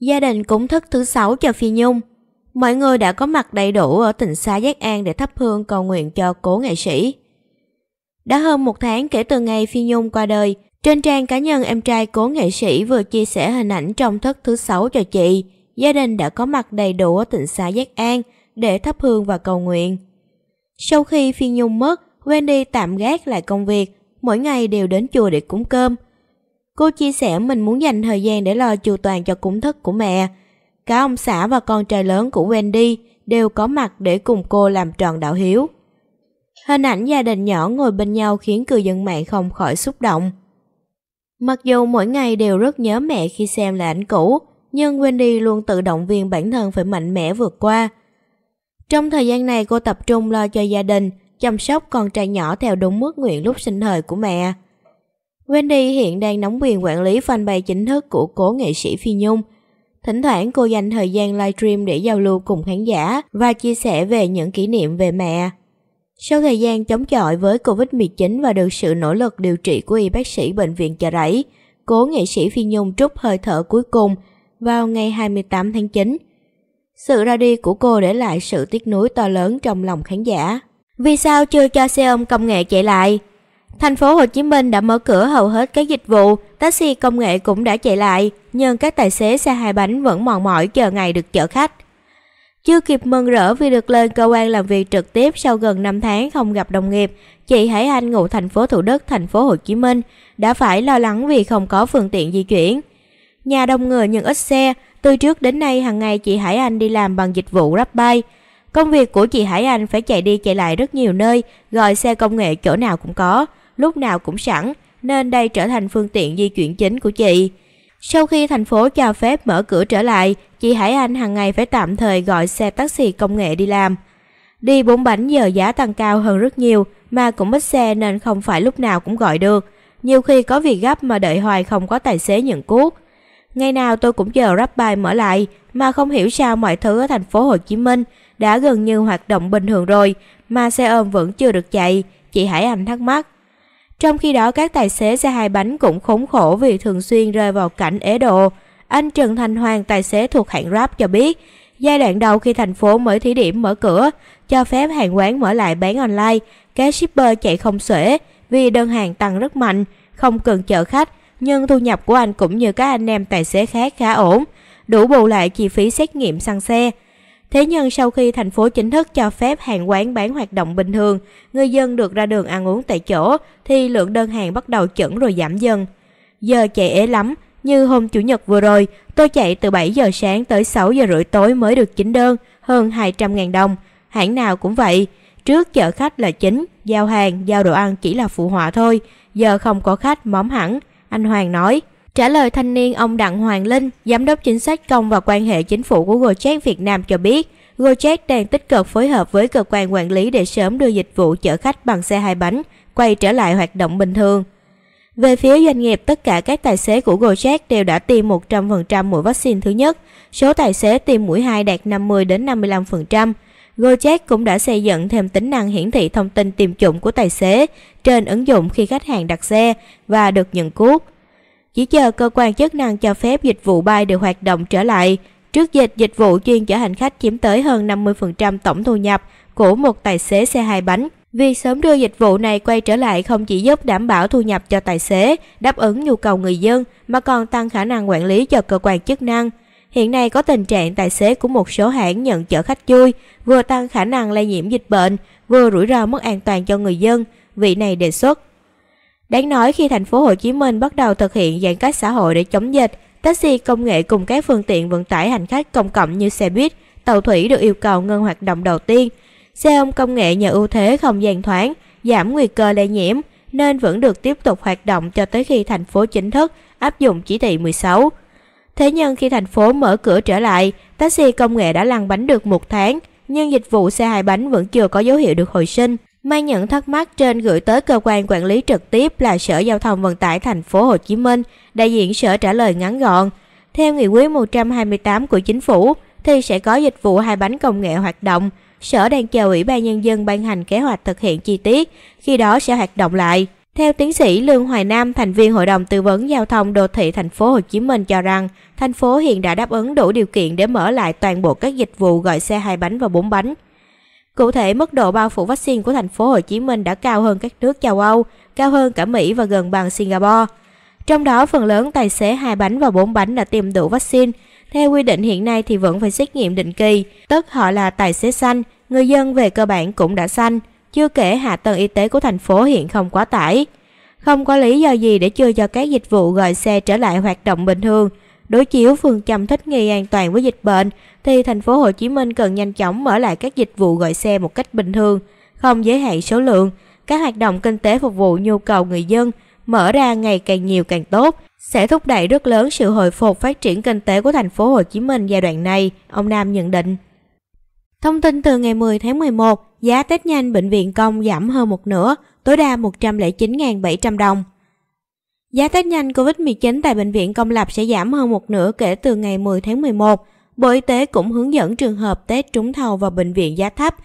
Gia đình cúng thức thứ sáu cho Phi Nhung. Mọi người đã có mặt đầy đủ ở tỉnh xa Giác An để thắp hương cầu nguyện cho cố nghệ sĩ. Đã hơn một tháng kể từ ngày Phi Nhung qua đời, trên trang cá nhân em trai cố nghệ sĩ vừa chia sẻ hình ảnh trong thức thứ sáu cho chị. Gia đình đã có mặt đầy đủ ở tỉnh xa Giác An để thắp hương và cầu nguyện. Sau khi Phi Nhung mất, Wendy tạm gác lại công việc, mỗi ngày đều đến chùa để cúng cơm – Cô chia sẻ mình muốn dành thời gian để lo chu toàn cho cúng thất của mẹ. Cả ông xã và con trai lớn của Wendy đều có mặt để cùng cô làm tròn đạo hiếu. Hình ảnh gia đình nhỏ ngồi bên nhau khiến cư dân mạng không khỏi xúc động. Mặc dù mỗi ngày đều rất nhớ mẹ khi xem là ảnh cũ, nhưng Wendy luôn tự động viên bản thân phải mạnh mẽ vượt qua. Trong thời gian này cô tập trung lo cho gia đình, chăm sóc con trai nhỏ theo đúng mức nguyện lúc sinh thời của mẹ. Wendy hiện đang nắm quyền quản lý fanpage chính thức của cố nghệ sĩ Phi Nhung. Thỉnh thoảng cô dành thời gian livestream để giao lưu cùng khán giả và chia sẻ về những kỷ niệm về mẹ. Sau thời gian chống chọi với Covid-19 và được sự nỗ lực điều trị của y bác sĩ bệnh viện Chợ Rẫy, cố nghệ sĩ Phi Nhung trút hơi thở cuối cùng vào ngày 28 tháng 9. Sự ra đi của cô để lại sự tiếc nuối to lớn trong lòng khán giả. Vì sao chưa cho xe ôm công nghệ chạy lại? Thành phố Hồ Chí Minh đã mở cửa hầu hết các dịch vụ, taxi công nghệ cũng đã chạy lại, nhưng các tài xế xe hai bánh vẫn mòn mỏi chờ ngày được chở khách. Chưa kịp mừng rỡ vì được lên cơ quan làm việc trực tiếp sau gần 5 tháng không gặp đồng nghiệp, chị Hải Anh ngụ thành phố Thủ Đức, thành phố Hồ Chí Minh đã phải lo lắng vì không có phương tiện di chuyển. Nhà đông người nhưng ít xe, từ trước đến nay hàng ngày chị Hải Anh đi làm bằng dịch vụ Grabby. Công việc của chị Hải Anh phải chạy đi chạy lại rất nhiều nơi, gọi xe công nghệ chỗ nào cũng có lúc nào cũng sẵn, nên đây trở thành phương tiện di chuyển chính của chị. Sau khi thành phố cho phép mở cửa trở lại, chị Hải Anh hàng ngày phải tạm thời gọi xe taxi công nghệ đi làm. Đi bốn bánh giờ giá tăng cao hơn rất nhiều mà cũng mất xe nên không phải lúc nào cũng gọi được. Nhiều khi có việc gấp mà đợi hoài không có tài xế nhận cuốc. Ngày nào tôi cũng chờ Rappi mở lại mà không hiểu sao mọi thứ ở thành phố Hồ Chí Minh đã gần như hoạt động bình thường rồi mà xe ôm vẫn chưa được chạy, chị Hải Anh thắc mắc. Trong khi đó các tài xế xe hai bánh cũng khốn khổ vì thường xuyên rơi vào cảnh ế độ. Anh Trần Thành Hoàng, tài xế thuộc hãng Grab cho biết, giai đoạn đầu khi thành phố mới thí điểm mở cửa, cho phép hàng quán mở lại bán online, các shipper chạy không xuể vì đơn hàng tăng rất mạnh, không cần chở khách, nhưng thu nhập của anh cũng như các anh em tài xế khác khá ổn, đủ bù lại chi phí xét nghiệm xăng xe. Thế nhưng sau khi thành phố chính thức cho phép hàng quán bán hoạt động bình thường, người dân được ra đường ăn uống tại chỗ thì lượng đơn hàng bắt đầu chững rồi giảm dần. Giờ chạy ế lắm, như hôm Chủ nhật vừa rồi, tôi chạy từ 7 giờ sáng tới 6 giờ rưỡi tối mới được chính đơn, hơn 200.000 đồng. Hãng nào cũng vậy, trước chợ khách là chính, giao hàng, giao đồ ăn chỉ là phụ họa thôi, giờ không có khách móm hẳn, anh Hoàng nói. Trả lời thanh niên ông Đặng Hoàng Linh, Giám đốc Chính sách Công và Quan hệ Chính phủ của Gojek Việt Nam cho biết, Gojek đang tích cực phối hợp với cơ quan quản lý để sớm đưa dịch vụ chở khách bằng xe hai bánh quay trở lại hoạt động bình thường. Về phía doanh nghiệp, tất cả các tài xế của Gojek đều đã tiêm 100% mũi vaccine thứ nhất. Số tài xế tiêm mũi 2 đạt 50 đến 55%. Gojek cũng đã xây dựng thêm tính năng hiển thị thông tin tiêm chủng của tài xế trên ứng dụng khi khách hàng đặt xe và được nhận cuốc. Chỉ chờ cơ quan chức năng cho phép dịch vụ bay được hoạt động trở lại. Trước dịch, dịch vụ chuyên chở hành khách chiếm tới hơn 50% tổng thu nhập của một tài xế xe hai bánh. Việc sớm đưa dịch vụ này quay trở lại không chỉ giúp đảm bảo thu nhập cho tài xế, đáp ứng nhu cầu người dân mà còn tăng khả năng quản lý cho cơ quan chức năng. Hiện nay có tình trạng tài xế của một số hãng nhận chở khách chui, vừa tăng khả năng lây nhiễm dịch bệnh, vừa rủi ro mất an toàn cho người dân, vị này đề xuất. Đáng nói khi thành phố Hồ Chí Minh bắt đầu thực hiện giãn cách xã hội để chống dịch, taxi công nghệ cùng các phương tiện vận tải hành khách công cộng như xe buýt, tàu thủy được yêu cầu ngưng hoạt động đầu tiên. Xe ôm công nghệ nhờ ưu thế không gian thoáng, giảm nguy cơ lây nhiễm nên vẫn được tiếp tục hoạt động cho tới khi thành phố chính thức áp dụng chỉ thị 16. Thế nhưng khi thành phố mở cửa trở lại, taxi công nghệ đã lăn bánh được một tháng, nhưng dịch vụ xe hai bánh vẫn chưa có dấu hiệu được hồi sinh. Mang những thắc mắc trên gửi tới cơ quan quản lý trực tiếp là Sở Giao thông Vận tải thành phố Hồ Chí Minh, đại diện Sở trả lời ngắn gọn. Theo nghị quyết 128 của chính phủ thì sẽ có dịch vụ hai bánh công nghệ hoạt động. Sở đang chờ Ủy ban nhân dân ban hành kế hoạch thực hiện chi tiết, khi đó sẽ hoạt động lại. Theo tiến sĩ Lương Hoài Nam, thành viên Hội đồng tư vấn giao thông đô thị thành phố Hồ Chí Minh cho rằng, thành phố hiện đã đáp ứng đủ điều kiện để mở lại toàn bộ các dịch vụ gọi xe hai bánh và bốn bánh. Cụ thể, mức độ bao phủ vaccine của thành phố Hồ Chí Minh đã cao hơn các nước châu Âu, cao hơn cả Mỹ và gần bằng Singapore. Trong đó, phần lớn tài xế hai bánh và bốn bánh đã tiêm đủ vaccine. Theo quy định hiện nay thì vẫn phải xét nghiệm định kỳ, tức họ là tài xế xanh, người dân về cơ bản cũng đã xanh. Chưa kể hạ tầng y tế của thành phố hiện không quá tải. Không có lý do gì để chưa cho các dịch vụ gọi xe trở lại hoạt động bình thường – Đối chiếu phương châm thích nghi an toàn với dịch bệnh thì thành phố Hồ Chí Minh cần nhanh chóng mở lại các dịch vụ gọi xe một cách bình thường, không giới hạn số lượng. Các hoạt động kinh tế phục vụ nhu cầu người dân mở ra ngày càng nhiều càng tốt sẽ thúc đẩy rất lớn sự hồi phục phát triển kinh tế của thành phố Hồ Chí Minh giai đoạn này, ông Nam nhận định. Thông tin từ ngày 10 tháng 11, giá test nhanh bệnh viện công giảm hơn một nửa, tối đa 109.700 đồng. Giá test nhanh COVID-19 tại bệnh viện công lập sẽ giảm hơn một nửa kể từ ngày 10 tháng 11. Bộ Y tế cũng hướng dẫn trường hợp test trúng thầu vào bệnh viện giá thấp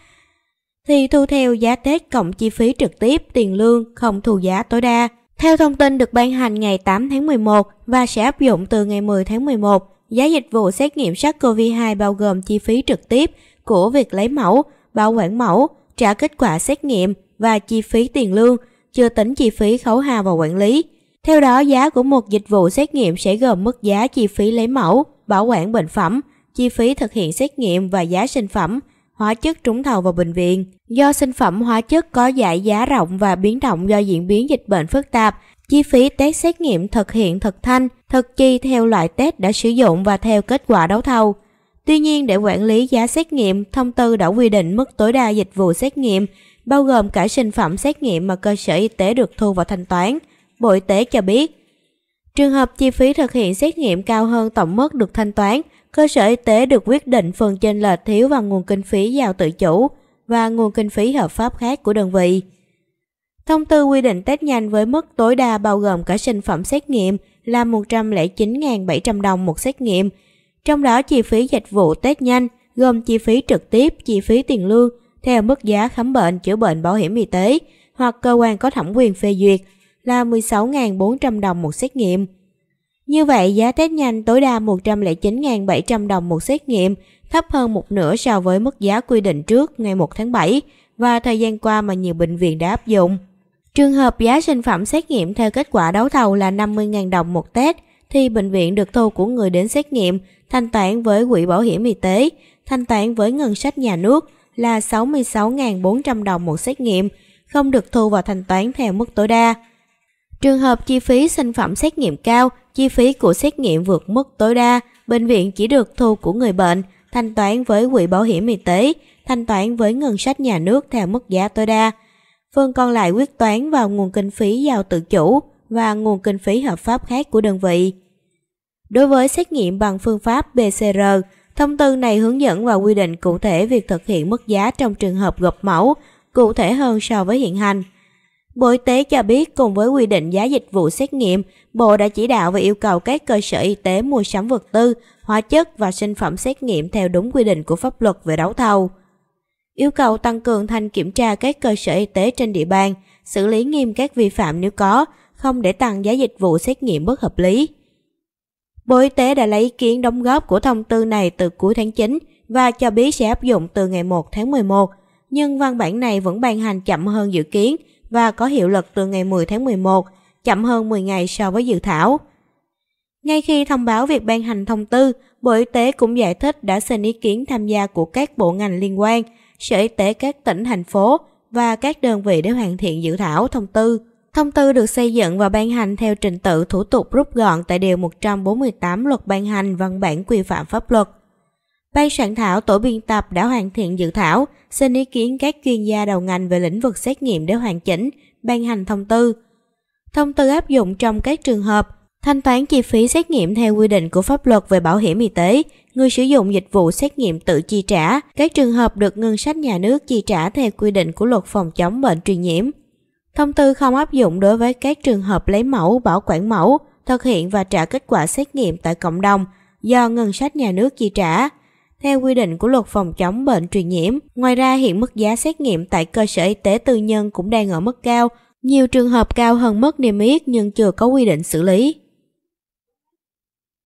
thì thu theo giá test cộng chi phí trực tiếp, tiền lương, không thu giá tối đa. Theo thông tin được ban hành ngày 8 tháng 11 và sẽ áp dụng từ ngày 10 tháng 11, giá dịch vụ xét nghiệm SARS-CoV-2 bao gồm chi phí trực tiếp của việc lấy mẫu, bảo quản mẫu, trả kết quả xét nghiệm và chi phí tiền lương, chưa tính chi phí khấu hao và quản lý. Theo đó, giá của một dịch vụ xét nghiệm sẽ gồm mức giá chi phí lấy mẫu, bảo quản bệnh phẩm, chi phí thực hiện xét nghiệm và giá sinh phẩm, hóa chất trúng thầu vào bệnh viện. Do sinh phẩm hóa chất có giải giá rộng và biến động do diễn biến dịch bệnh phức tạp, chi phí test xét nghiệm thực hiện thực thanh, thực chi theo loại test đã sử dụng và theo kết quả đấu thầu. Tuy nhiên, để quản lý giá xét nghiệm, thông tư đã quy định mức tối đa dịch vụ xét nghiệm, bao gồm cả sinh phẩm xét nghiệm mà cơ sở y tế được thu vào thanh toán – Bộ Y tế cho biết. Trường hợp chi phí thực hiện xét nghiệm cao hơn tổng mức được thanh toán, cơ sở y tế được quyết định phần chênh lệch thiếu vào nguồn kinh phí giao tự chủ và nguồn kinh phí hợp pháp khác của đơn vị. Thông tư quy định test nhanh với mức tối đa bao gồm cả sinh phẩm xét nghiệm là 109.700 đồng một xét nghiệm, trong đó chi phí dịch vụ test nhanh gồm chi phí trực tiếp, chi phí tiền lương theo mức giá khám bệnh chữa bệnh bảo hiểm y tế hoặc cơ quan có thẩm quyền phê duyệt là 16.400 đồng một xét nghiệm. Như vậy, giá test nhanh tối đa 109.700 đồng một xét nghiệm, thấp hơn một nửa so với mức giá quy định trước ngày 1 tháng 7 và thời gian qua mà nhiều bệnh viện đã áp dụng. Trường hợp giá sinh phẩm xét nghiệm theo kết quả đấu thầu là 50.000 đồng một test, thì bệnh viện được thu của người đến xét nghiệm, thanh toán với quỹ bảo hiểm y tế, thanh toán với ngân sách nhà nước là 66.400 đồng một xét nghiệm, không được thu vào thanh toán theo mức tối đa. Trường hợp chi phí sinh phẩm xét nghiệm cao, chi phí của xét nghiệm vượt mức tối đa, bệnh viện chỉ được thu của người bệnh, thanh toán với quỹ bảo hiểm y tế, thanh toán với ngân sách nhà nước theo mức giá tối đa. Phần còn lại quyết toán vào nguồn kinh phí giao tự chủ và nguồn kinh phí hợp pháp khác của đơn vị. Đối với xét nghiệm bằng phương pháp PCR, thông tư này hướng dẫn và quy định cụ thể việc thực hiện mức giá trong trường hợp gộp mẫu, cụ thể hơn so với hiện hành. Bộ Y tế cho biết cùng với quy định giá dịch vụ xét nghiệm, Bộ đã chỉ đạo và yêu cầu các cơ sở y tế mua sắm vật tư, hóa chất và sinh phẩm xét nghiệm theo đúng quy định của pháp luật về đấu thầu. Yêu cầu tăng cường thanh kiểm tra các cơ sở y tế trên địa bàn, xử lý nghiêm các vi phạm nếu có, không để tăng giá dịch vụ xét nghiệm bất hợp lý. Bộ Y tế đã lấy ý kiến đóng góp của thông tư này từ cuối tháng 9 và cho biết sẽ áp dụng từ ngày 1 tháng 11, nhưng văn bản này vẫn ban hành chậm hơn dự kiến – và có hiệu lực từ ngày 10 tháng 11, chậm hơn 10 ngày so với dự thảo. Ngay khi thông báo việc ban hành thông tư, Bộ Y tế cũng giải thích đã xin ý kiến tham gia của các bộ ngành liên quan, Sở Y tế các tỉnh, thành phố và các đơn vị để hoàn thiện dự thảo thông tư. Thông tư được xây dựng và ban hành theo trình tự thủ tục rút gọn tại Điều 148 Luật ban hành văn bản quy phạm pháp luật. Ban soạn thảo tổ biên tập đã hoàn thiện dự thảo, xin ý kiến các chuyên gia đầu ngành về lĩnh vực xét nghiệm để hoàn chỉnh, ban hành thông tư. Thông tư áp dụng trong các trường hợp thanh toán chi phí xét nghiệm theo quy định của pháp luật về bảo hiểm y tế, người sử dụng dịch vụ xét nghiệm tự chi trả, các trường hợp được ngân sách nhà nước chi trả theo quy định của luật phòng chống bệnh truyền nhiễm. Thông tư không áp dụng đối với các trường hợp lấy mẫu, bảo quản mẫu, thực hiện và trả kết quả xét nghiệm tại cộng đồng do ngân sách nhà nước chi trả theo quy định của luật phòng chống bệnh truyền nhiễm. Ngoài ra, hiện mức giá xét nghiệm tại cơ sở y tế tư nhân cũng đang ở mức cao. Nhiều trường hợp cao hơn mức niêm yết nhưng chưa có quy định xử lý.